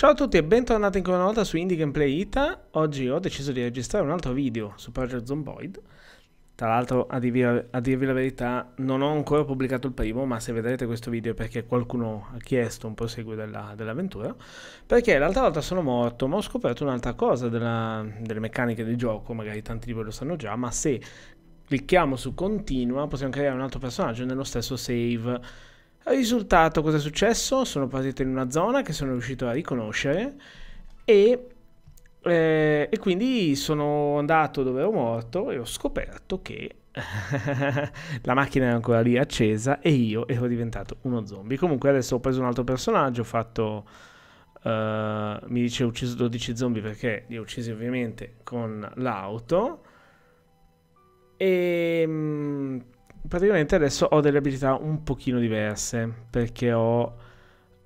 Ciao a tutti e bentornati ancora una volta su Indie Gameplay Ita. Oggi ho deciso di registrare un altro video su Project Zomboid. Tra l'altro, a, a, dirvi la verità, non ho ancora pubblicato il primo, ma se vedrete questo video è perché qualcuno ha chiesto un proseguo dell'avventura. Dell perché l'altra volta sono morto, ma ho scoperto un'altra cosa della, delle meccaniche del gioco, magari tanti di voi lo sanno già, ma se clicchiamo su continua possiamo creare un altro personaggio nello stesso save al risultato cosa è successo? Sono partito in una zona che sono riuscito a riconoscere e, eh, e quindi sono andato dove ero morto e ho scoperto che la macchina era ancora lì accesa e io ero diventato uno zombie. Comunque adesso ho preso un altro personaggio, ho fatto... Uh, mi dice ho ucciso 12 zombie perché li ho uccisi ovviamente con l'auto. E... Ehm, praticamente adesso ho delle abilità un pochino diverse perché ho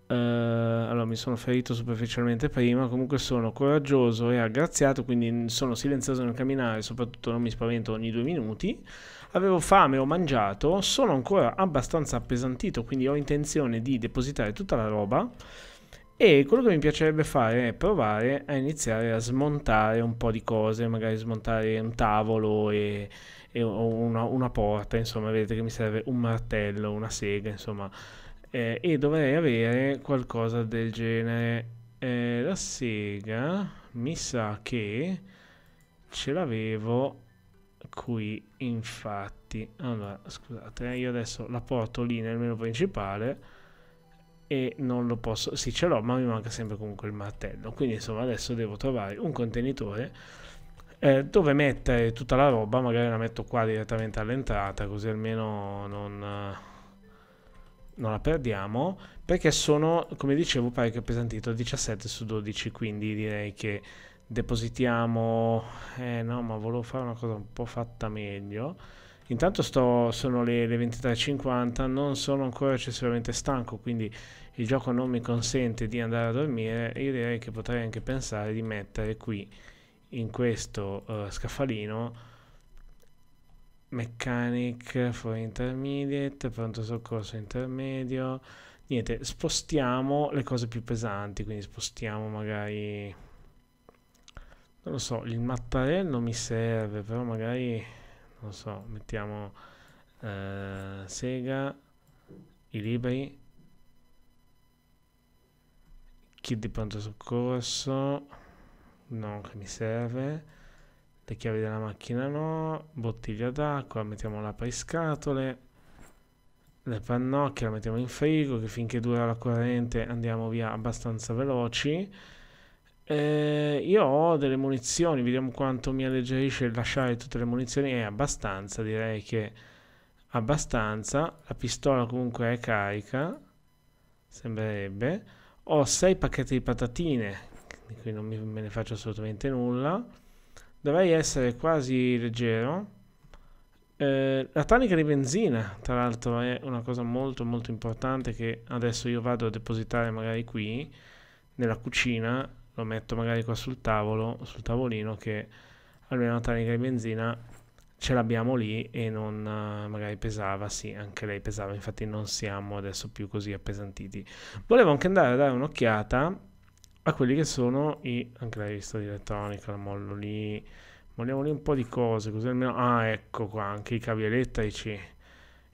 eh, allora mi sono ferito superficialmente prima comunque sono coraggioso e aggraziato quindi sono silenzioso nel camminare soprattutto non mi spavento ogni due minuti avevo fame ho mangiato sono ancora abbastanza appesantito quindi ho intenzione di depositare tutta la roba e quello che mi piacerebbe fare è provare a iniziare a smontare un po' di cose, magari smontare un tavolo e, e una, una, porta, insomma, vedete che mi serve un martello, una sega, insomma, eh, e dovrei avere qualcosa del genere. Eh, la sega mi sa che ce l'avevo qui, infatti. Allora, scusate, eh, io adesso la porto lì nel menu principale e non lo posso... Sì, ce l'ho, ma mi manca sempre comunque il martello. Quindi, insomma, adesso devo trovare un contenitore eh, dove mettere tutta la roba, magari la metto qua direttamente all'entrata, così almeno non, eh, non la perdiamo, perché sono, come dicevo, parecchio pesantito 17 su 12, quindi direi che depositiamo... Eh no, ma volevo fare una cosa un po' fatta meglio. Intanto sto, sono le, le 23.50, non sono ancora eccessivamente stanco, quindi il gioco non mi consente di andare a dormire, io direi che potrei anche pensare di mettere qui in questo uh, scaffalino mechanic for intermediate pronto soccorso intermedio niente spostiamo le cose più pesanti quindi spostiamo magari non lo so il mattarello mi serve però magari non lo so mettiamo uh, sega i libri kit di pronto soccorso no che mi serve, le chiavi della macchina no, bottiglia d'acqua, mettiamo la scatole le pannocchie la mettiamo in frigo che finché dura la corrente andiamo via abbastanza veloci. Eh, io ho delle munizioni, vediamo quanto mi alleggerisce lasciare tutte le munizioni, è abbastanza, direi che abbastanza, la pistola comunque è carica, sembrerebbe. Ho 6 pacchetti di patatine, di cui non mi, me ne faccio assolutamente nulla. Dovrei essere quasi leggero. Eh, la tonica di benzina, tra l'altro, è una cosa molto molto importante che adesso io vado a depositare magari qui, nella cucina, lo metto magari qua sul tavolo, sul tavolino, che almeno la tonica di benzina ce l'abbiamo lì e non eh, magari pesava, sì, anche lei pesava, infatti non siamo adesso più così appesantiti. Volevo anche andare a dare un'occhiata a quelli che sono i, anche la lista di elettronica, la mollo lì, molliamo lì un po' di cose, così almeno, ah ecco qua, anche i cavi elettrici,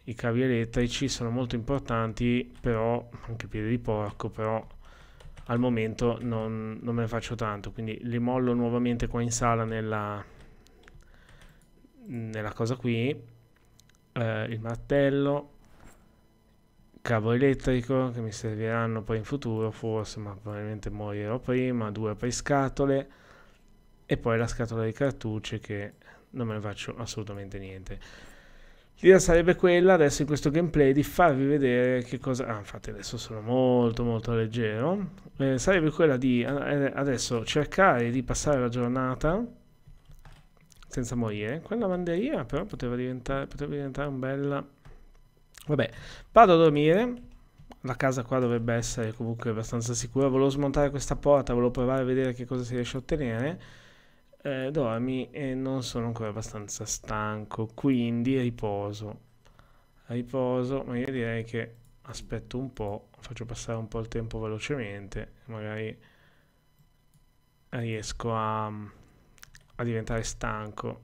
i cavi elettrici sono molto importanti, però, anche piede di porco, però al momento non, non me ne faccio tanto, quindi li mollo nuovamente qua in sala nella, nella cosa qui, eh, il martello, cavo elettrico che mi serviranno poi in futuro forse, ma probabilmente morirò prima, due apriscatole e poi la scatola di cartucce che non me ne faccio assolutamente niente. L'idea sarebbe quella adesso in questo gameplay di farvi vedere che cosa... Ah, infatti adesso sono molto molto leggero. Eh, sarebbe quella di eh, eh, adesso cercare di passare la giornata senza morire. Quella lavanderia però poteva diventare, poteva diventare un bella Vabbè, vado a dormire. La casa qua dovrebbe essere comunque abbastanza sicura. Volevo smontare questa porta, volevo provare a vedere che cosa si riesce a ottenere. Eh, dormi e non sono ancora abbastanza stanco, quindi riposo. Riposo, ma io direi che aspetto un po', faccio passare un po' il tempo velocemente, magari riesco a, a diventare stanco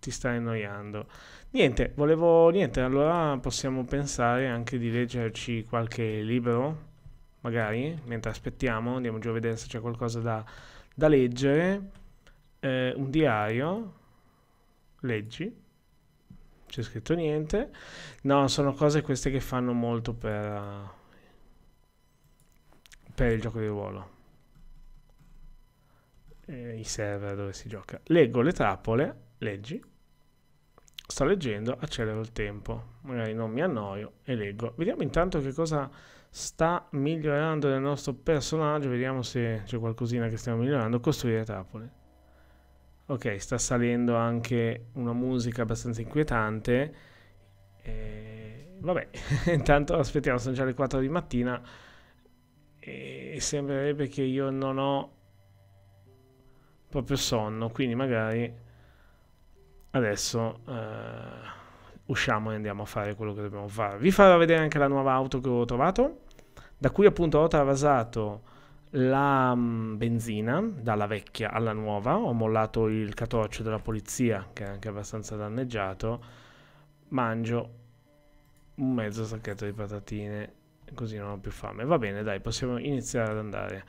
ti stai annoiando. Niente, volevo niente, allora possiamo pensare anche di leggerci qualche libro, magari, mentre aspettiamo, andiamo giù a vedere se c'è qualcosa da, da leggere. Eh, un diario, leggi, c'è scritto niente. No, sono cose queste che fanno molto per, eh, per il gioco di ruolo eh, i server dove si gioca. Leggo le trappole leggi, sto leggendo, accelero il tempo, magari non mi annoio e leggo. Vediamo intanto che cosa sta migliorando nel nostro personaggio, vediamo se c'è qualcosina che stiamo migliorando. Costruire trappole. Ok, sta salendo anche una musica abbastanza inquietante. E... Eh, vabbè, intanto aspettiamo, sono già le 4 di mattina e sembrerebbe che io non ho proprio sonno, quindi magari adesso eh, usciamo e andiamo a fare quello che dobbiamo fare. Vi farò vedere anche la nuova auto che ho trovato, da cui appunto ho travasato la mm, benzina dalla vecchia alla nuova, ho mollato il catoccio della polizia che è anche abbastanza danneggiato, mangio un mezzo sacchetto di patatine così non ho più fame. Va bene, dai, possiamo iniziare ad andare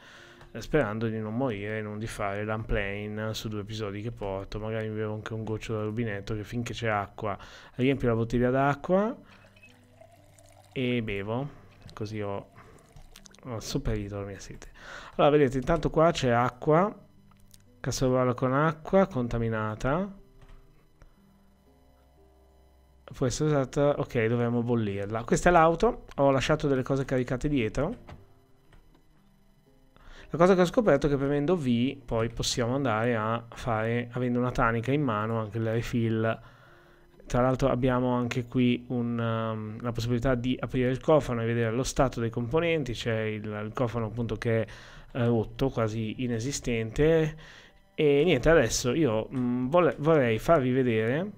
sperando di non morire, e non di fare l'unplane su due episodi che porto, magari mi bevo anche un goccio dal rubinetto che finché c'è acqua riempio la bottiglia d'acqua e bevo, così ho, ho superito la mia sete. Allora vedete intanto qua c'è acqua, casseruola con acqua contaminata, può essere usata, ok dovremmo bollirla. Questa è l'auto, ho lasciato delle cose caricate dietro la cosa che ho scoperto è che premendo V poi possiamo andare a fare, avendo una tanica in mano, anche il refill. Tra l'altro abbiamo anche qui un, um, la possibilità di aprire il cofano e vedere lo stato dei componenti, c'è il, il cofano appunto che è rotto, quasi inesistente. E niente, adesso io mh, mm, vole, vorrei farvi vedere,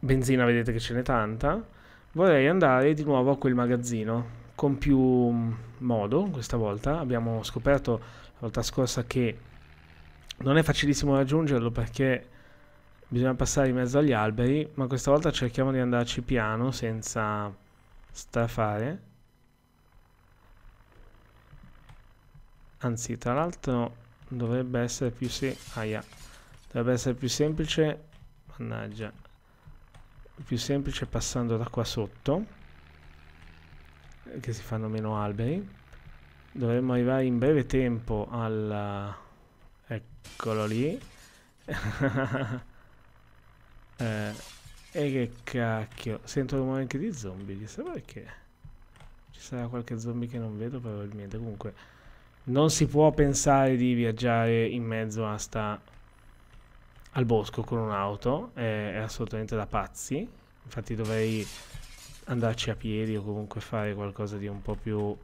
benzina vedete che ce n'è tanta, vorrei andare di nuovo a quel magazzino con più mm, modo questa volta. Abbiamo scoperto la volta scorsa che non è facilissimo raggiungerlo perché bisogna passare in mezzo agli alberi, ma questa volta cerchiamo di andarci piano senza strafare. Anzi, tra l'altro dovrebbe essere più se... Ah, Dovrebbe essere più semplice... Mannaggia. Più semplice passando da qua sotto che si fanno meno alberi. Dovremmo arrivare in breve tempo al... Eh, eccolo lì. eh, e che cacchio. Sento rumore anche di zombie, chissà perché. Ci sarà qualche zombie che non vedo probabilmente. Comunque, non si può pensare di viaggiare in mezzo a sta... al bosco con un'auto. È, è assolutamente da pazzi. Infatti dovrei andarci a piedi o comunque fare qualcosa di un po' più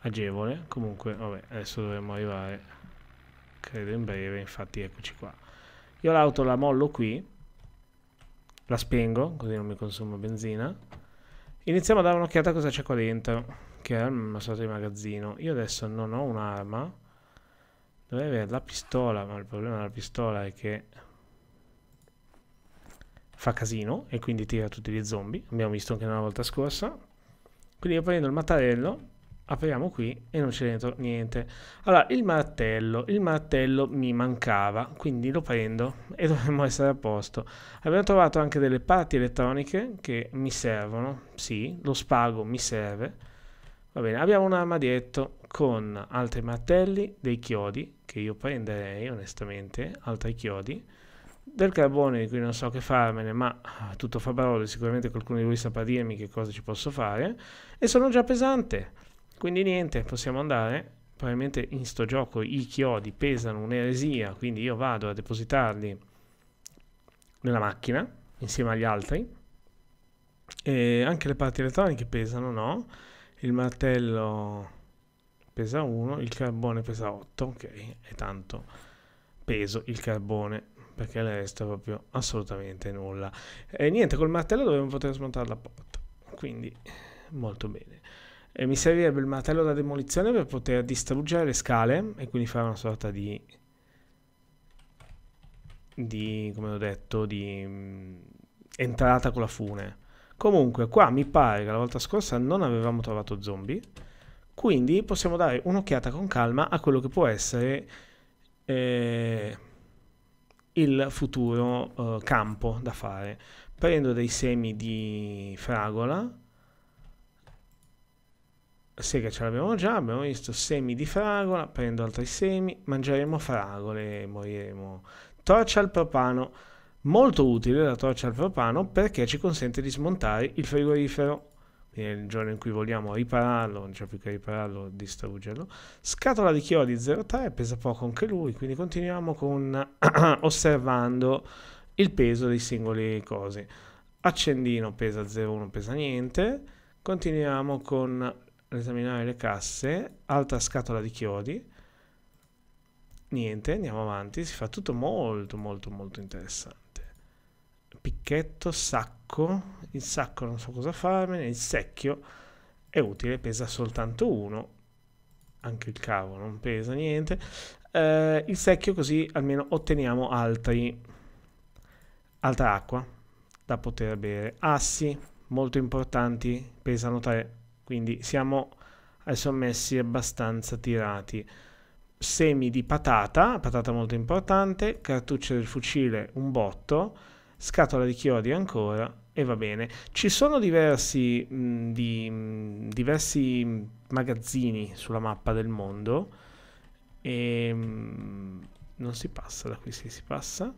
agevole. Comunque, vabbè, adesso dovremmo arrivare, credo in breve, infatti eccoci qua. Io l'auto la mollo qui, la spengo, così non mi consumo benzina. Iniziamo a dare un'occhiata a cosa c'è qua dentro, che è una sorta di magazzino. Io adesso non ho un'arma, dovrei avere la pistola, ma il problema della pistola è che fa casino e quindi tira tutti gli zombie. Abbiamo visto anche una volta scorsa. Quindi io prendo il mattarello, apriamo qui e non c'è dentro niente. Allora, il martello, il martello mi mancava, quindi lo prendo e dovremmo essere a posto. Abbiamo trovato anche delle parti elettroniche che mi servono, sì, lo spago mi serve. Va bene, abbiamo un armadietto con altri martelli, dei chiodi, che io prenderei onestamente, altri chiodi. Del carbone di cui non so che farmene, ma ah, tutto fa parole, sicuramente qualcuno di voi saprà dirmi che cosa ci posso fare. E sono già pesante, quindi niente, possiamo andare. Probabilmente in sto gioco i chiodi pesano un'eresia, quindi io vado a depositarli nella macchina insieme agli altri. E anche le parti elettroniche pesano, no? Il martello pesa 1, il carbone pesa 8, ok, è tanto peso il carbone perché le resta proprio assolutamente nulla. E niente, col martello dovevo poter smontare la porta, quindi molto bene. E mi servirebbe il martello da demolizione per poter distruggere le scale e quindi fare una sorta di... di, come ho detto, di mh, mm, entrata con la fune. Comunque, qua mi pare che la volta scorsa non avevamo trovato zombie, quindi possiamo dare un'occhiata con calma a quello che può essere... Eh, il futuro eh, campo da fare. Prendo dei semi di fragola, che ce l'abbiamo già, abbiamo visto semi di fragola, prendo altri semi, mangeremo fragole e moriremo. Torcia al propano, molto utile la torcia al propano perché ci consente di smontare il frigorifero nel giorno in cui vogliamo ripararlo, non c'è più che ripararlo, distruggerlo. Scatola di chiodi 03, pesa poco anche lui, quindi continuiamo con osservando il peso dei singoli cosi. Accendino pesa 0,1, pesa niente. Continuiamo con esaminare le casse, altra scatola di chiodi. Niente, andiamo avanti, si fa tutto molto molto molto interessante picchetto, sacco, il sacco non so cosa farmene, il secchio è utile, pesa soltanto uno, anche il cavo non pesa niente, eh, il secchio così almeno otteniamo altri, altra acqua da poter bere, assi molto importanti, pesano 3, quindi siamo ai sommessi abbastanza tirati semi di patata, patata molto importante, cartucce del fucile un botto, scatola di chiodi ancora e va bene. Ci sono diversi, mh, di, mh, diversi magazzini sulla mappa del mondo e mh, non si passa da qui, si, si passa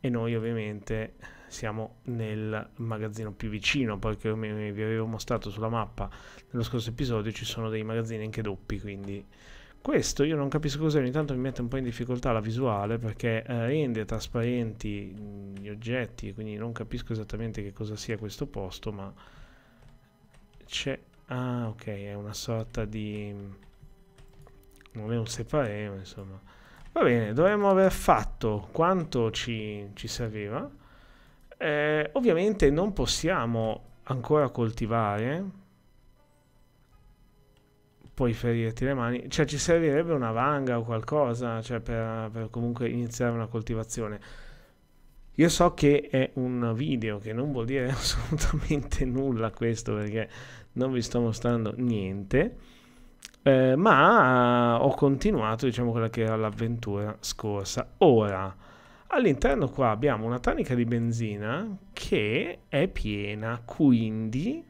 e noi ovviamente siamo nel magazzino più vicino perché come vi avevo mostrato sulla mappa nello scorso episodio ci sono dei magazzini anche doppi quindi questo io non capisco cos'è, ogni tanto mi mette un po' in difficoltà la visuale perché eh, rende trasparenti mhmm, gli oggetti, quindi non capisco esattamente che cosa sia questo posto, ma c'è... Ah, ok, è una sorta di... non è un separeo, insomma. Va bene, dovremmo aver fatto quanto ci, ci serviva. Eh, ovviamente non possiamo ancora coltivare puoi ferirti le mani, cioè ci servirebbe una vanga o qualcosa cioè per, per comunque iniziare una coltivazione. Io so che è un video che non vuol dire assolutamente nulla questo perché non vi sto mostrando niente, eh, ma ho continuato diciamo quella che era l'avventura scorsa. Ora, all'interno qua abbiamo una tanica di benzina che è piena, quindi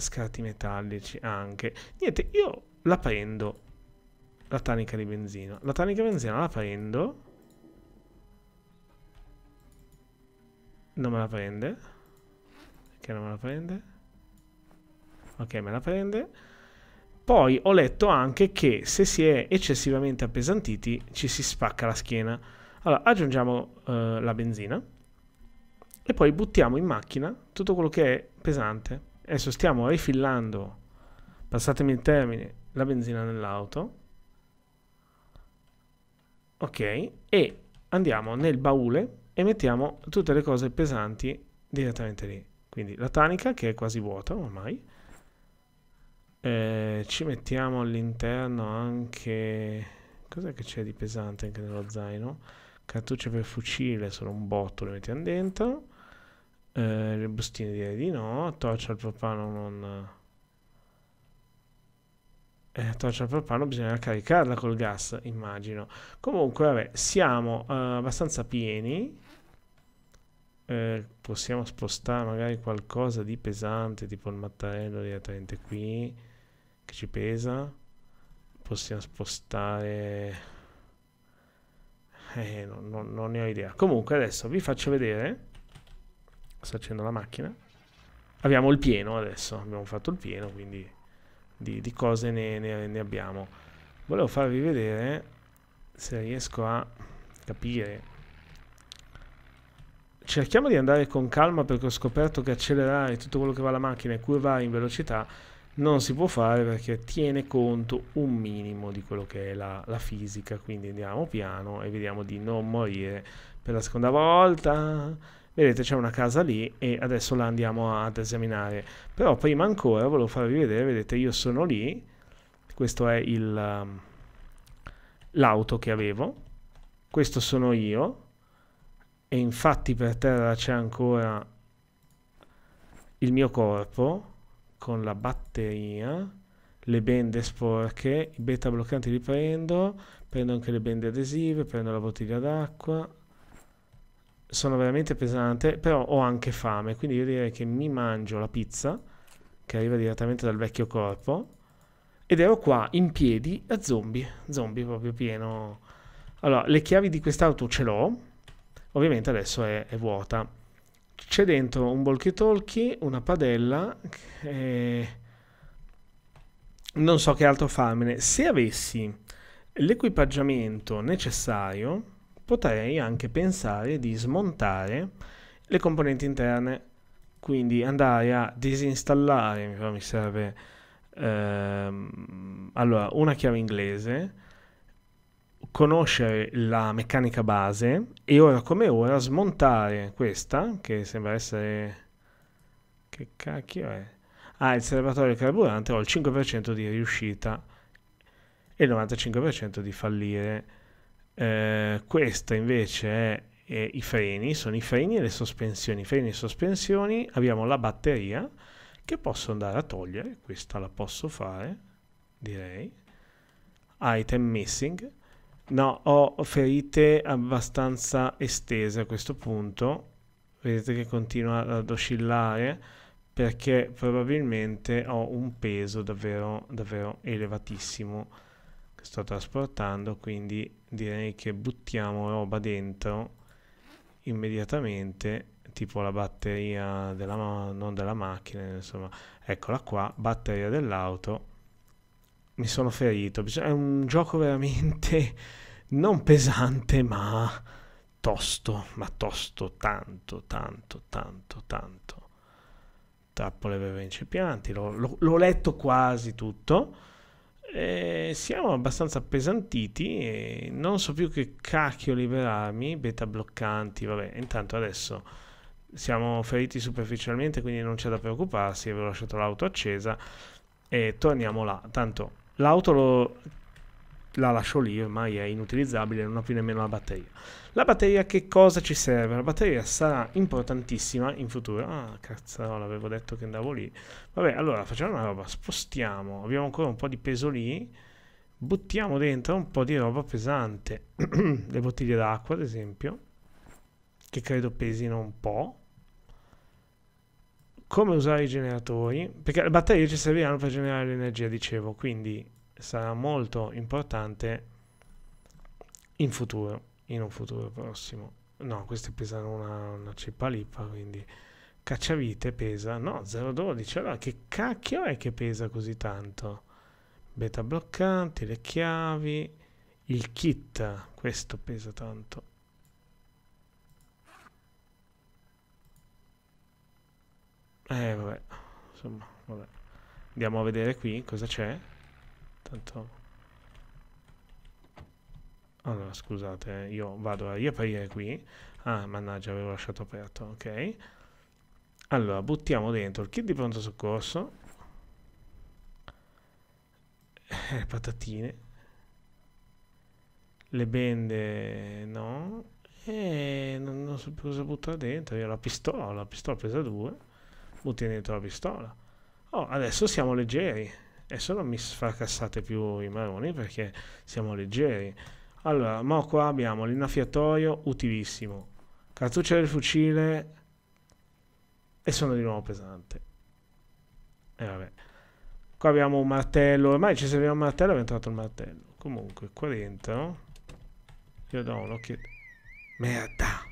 scarti metallici anche. Niente, io la prendo. La tanica di benzina. La tanica di benzina la prendo. Non me la prende. Perché non me la prende? Ok, me la prende. Poi ho letto anche che se si è eccessivamente appesantiti ci si spacca la schiena. Allora, aggiungiamo eh, la benzina e poi buttiamo in macchina tutto quello che è pesante adesso stiamo rifillando, passatemi il termine, la benzina nell'auto. Ok, e andiamo nel baule e mettiamo tutte le cose pesanti direttamente lì. Quindi la tanica che è quasi vuota ormai. Eh, ci mettiamo all'interno anche... Cos'è che c'è di pesante anche nello zaino? Cartucce per fucile, solo un botto le mettiamo dentro. Eh, le bustine direi di no. Torcia al propano non... Eh, eh, torcia al propano bisogna caricarla col gas, immagino. Comunque, vabbè, siamo eh, abbastanza pieni. Eh, possiamo spostare magari qualcosa di pesante, tipo il mattarello direttamente qui, che ci pesa. Possiamo spostare... Eh, non, non, non ne ho idea. Comunque adesso vi faccio vedere Sta accendendo la macchina. Abbiamo il pieno adesso, abbiamo fatto il pieno, quindi di, di cose ne, ne, ne abbiamo. Volevo farvi vedere se riesco a capire. Cerchiamo di andare con calma perché ho scoperto che accelerare tutto quello che va la macchina e curvare in velocità non si può fare perché tiene conto un minimo di quello che è la, la, fisica, quindi andiamo piano e vediamo di non morire per la seconda volta vedete c'è una casa lì e adesso la andiamo ad esaminare. Però prima ancora volevo farvi vedere, vedete io sono lì, questo è um, l'auto che avevo, questo sono io e infatti per terra c'è ancora il mio corpo con la batteria le bende sporche, i beta bloccanti li prendo, prendo anche le bende adesive, prendo la bottiglia d'acqua, sono veramente pesante, però ho anche fame, quindi io direi che mi mangio la pizza, che arriva direttamente dal vecchio corpo, ed ero qua, in piedi, a zombie, zombie proprio pieno. Allora, le chiavi di quest'auto ce l'ho, ovviamente adesso è, è vuota. C'è dentro un walkie talkie, una padella, e... non so che altro farmene. Se avessi l'equipaggiamento necessario potrei anche pensare di smontare le componenti interne, quindi andare a disinstallare, mi serve ehm, allora, una chiave inglese, conoscere la meccanica base e ora come ora smontare questa, che sembra essere... che cacchio è? Ah, il serbatoio carburante ho il 5% di riuscita e il 95% di fallire eh, questa invece è, è, i freni, sono i freni e le sospensioni. Freni e sospensioni, abbiamo la batteria che posso andare a togliere, questa la posso fare, direi. Item missing. No, ho ferite abbastanza estese a questo punto. Vedete che continua ad oscillare perché probabilmente ho un peso davvero, davvero elevatissimo che sto trasportando quindi direi che buttiamo roba dentro immediatamente tipo la batteria della non della macchina insomma eccola qua batteria dell'auto mi sono ferito è un gioco veramente non pesante ma tosto ma tosto tanto tanto tanto tanto trappole per incipianti l'ho, l'ho letto quasi tutto eh, siamo abbastanza appesantiti e non so più che cacchio liberarmi, beta bloccanti, vabbè, intanto adesso siamo feriti superficialmente quindi non c'è da preoccuparsi, avevo lasciato l'auto accesa e torniamo là, tanto l'auto la lascio lì, ormai è inutilizzabile, non ho più nemmeno la batteria. La batteria che cosa ci serve? La batteria sarà importantissima in futuro. Ah, cazzarola, avevo detto che andavo lì. Vabbè, allora facciamo una roba, spostiamo. Abbiamo ancora un po' di peso lì. Buttiamo dentro un po' di roba pesante. Le bottiglie d'acqua, ad esempio, che credo pesino un po' come usare i generatori, perché le batterie ci serviranno per generare l'energia, dicevo, quindi sarà molto importante in futuro in un futuro prossimo. No, queste pesano una, una lippa, quindi cacciavite pesa, no, 0,12, allora che cacchio è che pesa così tanto? Beta bloccanti, le chiavi, il kit, questo pesa tanto. Eh vabbè, insomma, vabbè. Andiamo a vedere qui cosa c'è. Tanto allora, scusate, io vado a riaprire qui. Ah, mannaggia, avevo lasciato aperto, ok. Allora, buttiamo dentro il kit di pronto soccorso. Le eh, patatine. Le bende, no. E eh, non, non so più cosa buttare dentro. Io la pistola, la pistola pesa 2. Butti dentro la pistola. Oh, adesso siamo leggeri. Adesso non mi sfracassate più i maroni perché siamo leggeri. Allora, ma qua abbiamo l'innaffiatoio utilissimo, cartuccia del fucile e sono di nuovo pesante. E vabbè. Qua abbiamo un martello, ormai ci serviva un martello, è trovato il martello. Comunque, qua dentro io do un'occhiata. Merda!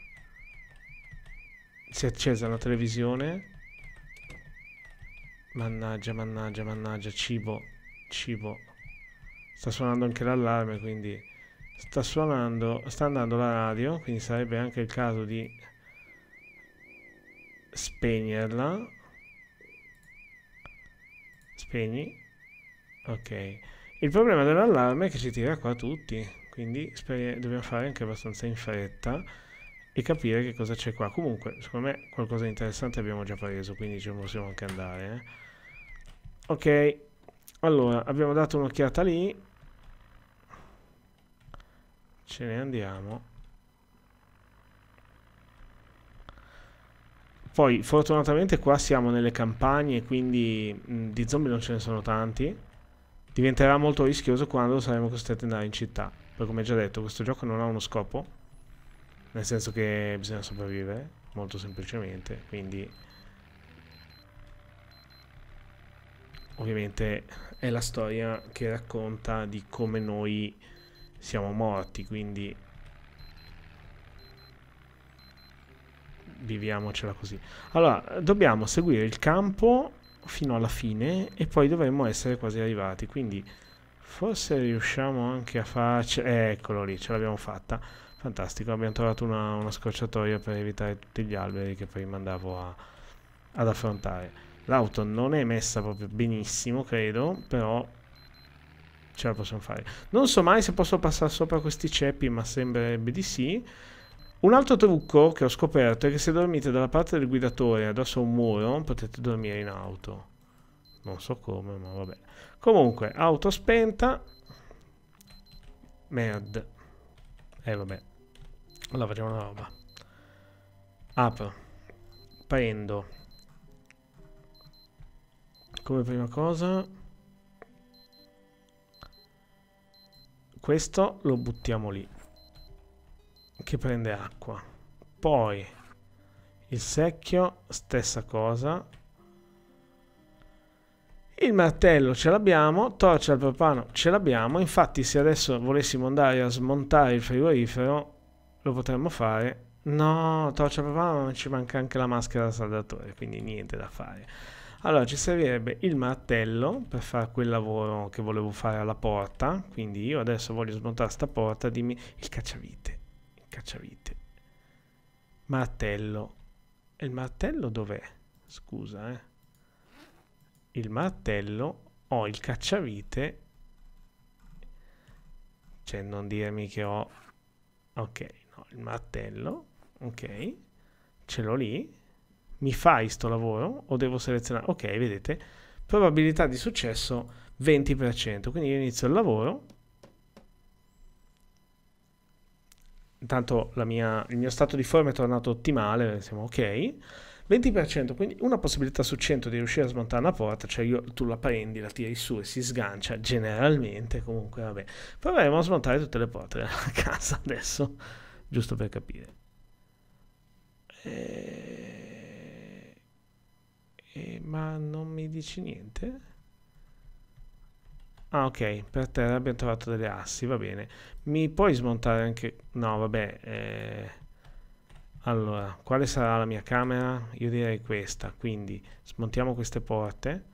Si è accesa la televisione. Mannaggia, mannaggia, mannaggia, cibo, cibo. Sta suonando anche l'allarme, quindi sta suonando sta andando la radio quindi sarebbe anche il caso di spegnerla spegni ok il problema dell'allarme è che ci tira qua tutti quindi dobbiamo fare anche abbastanza in fretta e capire che cosa c'è qua comunque secondo me qualcosa di interessante abbiamo già preso quindi ci possiamo anche andare eh. ok allora abbiamo dato un'occhiata lì ce ne andiamo poi fortunatamente qua siamo nelle campagne quindi mh, mm, di zombie non ce ne sono tanti diventerà molto rischioso quando saremo costretti ad andare in città poi come già detto questo gioco non ha uno scopo nel senso che bisogna sopravvivere molto semplicemente quindi ovviamente è la storia che racconta di come noi siamo morti, quindi viviamocela così. Allora, dobbiamo seguire il campo fino alla fine e poi dovremmo essere quasi arrivati, quindi forse riusciamo anche a farci... Eh, eccolo lì, ce l'abbiamo fatta. Fantastico, abbiamo trovato una, una, scorciatoia per evitare tutti gli alberi che prima andavo a, ad affrontare. L'auto non è messa proprio benissimo, credo, però ce la possiamo fare. Non so mai se posso passare sopra questi ceppi, ma sembrerebbe di sì. Un altro trucco che ho scoperto è che se dormite dalla parte del guidatore addosso a un muro, potete dormire in auto. Non so come, ma vabbè. Comunque, auto spenta. Merd. Eh, vabbè. Allora, facciamo una roba. Apro. Prendo. Come prima cosa... Questo lo buttiamo lì. Che prende acqua. Poi il secchio, stessa cosa. Il martello ce l'abbiamo, torcia al propano ce l'abbiamo, infatti se adesso volessimo andare a smontare il frigorifero lo potremmo fare. No, torcia al propano ma ci manca anche la maschera da saldatore, quindi niente da fare. Allora ci servirebbe il martello per fare quel lavoro che volevo fare alla porta, quindi io adesso voglio smontare sta porta, dimmi il cacciavite, il cacciavite, martello, e il martello dov'è? Scusa eh, il martello, ho oh, il cacciavite, cioè non dirmi che ho, ok, no, il martello, ok, ce l'ho lì, mi fai sto lavoro o devo selezionare? Ok, vedete, probabilità di successo 20%, quindi io inizio il lavoro, intanto mia, il mio stato di forma è tornato ottimale, siamo ok, 20%, quindi una possibilità su 100 di riuscire a smontare una porta, cioè io, tu la prendi, la tiri su e si sgancia, generalmente, comunque vabbè. Proveremo a smontare tutte le porte della casa adesso, giusto per capire. E... Eh, eh, ma non mi dici niente? Ah ok, per terra abbiamo trovato delle assi, va bene. Mi puoi smontare anche... No, vabbè. Eh... Allora, quale sarà la mia camera? Io direi questa, quindi smontiamo queste porte.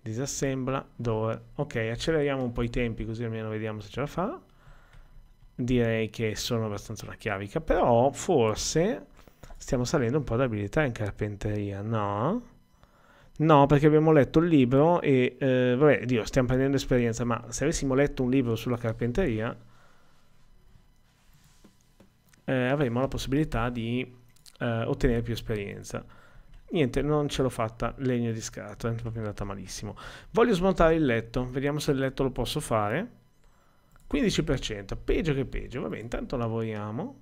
Disassembla, door. Ok, acceleriamo un po' i tempi così almeno vediamo se ce la fa. Direi che sono abbastanza una chiavica, però forse stiamo salendo un po' d'abilità in carpenteria, no? No, perché abbiamo letto il libro e eh, vabbè, Dio, stiamo prendendo esperienza, ma se avessimo letto un libro sulla carpenteria, eh, avremmo la possibilità di eh, ottenere più esperienza. Niente, non ce l'ho fatta, legno di scarto, è proprio andata malissimo. Voglio smontare il letto, vediamo se il letto lo posso fare. 15%, peggio che peggio, vabbè, intanto lavoriamo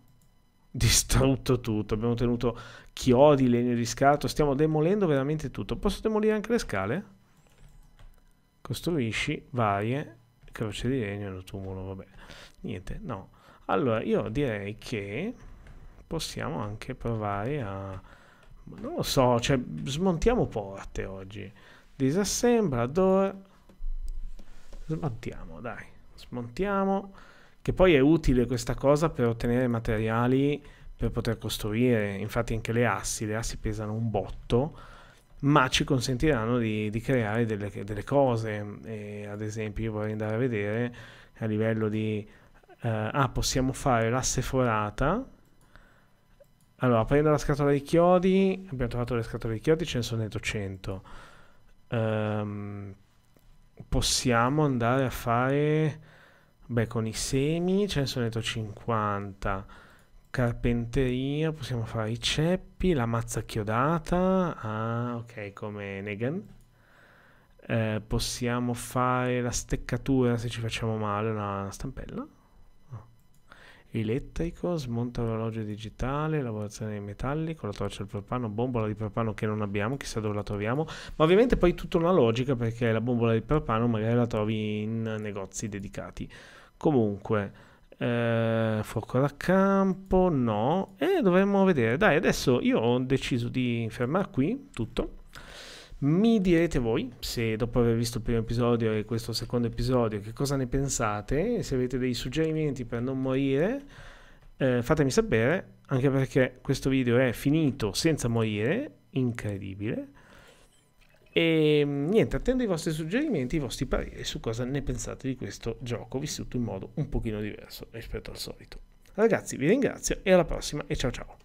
distrutto tutto, abbiamo tenuto chiodi, legno di scarto, stiamo demolendo veramente tutto. Posso demolire anche le scale? Costruisci varie croce di legno e tumulo, vabbè. Niente, no. Allora, io direi che possiamo anche provare a... Non lo so, cioè, smontiamo porte oggi. Disassembla, door... Smontiamo, dai. Smontiamo che poi è utile questa cosa per ottenere materiali per poter costruire, infatti anche le assi, le assi pesano un botto, ma ci consentiranno di, di creare delle, delle cose. E ad esempio io vorrei andare a vedere a livello di... Eh, ah, possiamo fare l'asse forata, allora, prendo la scatola di chiodi. Abbiamo trovato le scatole di chiodi, ce ne sono dentro 100. Um, ehm, possiamo andare a fare Beh, con i semi ce ne sono detto 50. Carpenteria, possiamo fare i ceppi, la mazza chiodata. Ah, ok, come Negan. Eh, possiamo fare la steccatura se ci facciamo male, una stampella elettrico, smonta l'orologio digitale, lavorazione dei metalli con la torcia del propano, bombola di propano che non abbiamo, chissà dove la troviamo, ma ovviamente poi tutta una logica perché la bombola di propano magari la trovi in negozi dedicati. Comunque, eh, fuoco da campo, no, e dovremmo vedere. Dai, adesso io ho deciso di fermare qui tutto mi direte voi, se dopo aver visto il primo episodio e questo secondo episodio, che cosa ne pensate, se avete dei suggerimenti per non morire, eh, fatemi sapere, anche perché questo video è finito senza morire, incredibile. E mm, niente, attendo i vostri suggerimenti, i vostri pareri su cosa ne pensate di questo gioco vissuto in modo un pochino diverso rispetto al solito. Ragazzi, vi ringrazio e alla prossima e ciao ciao.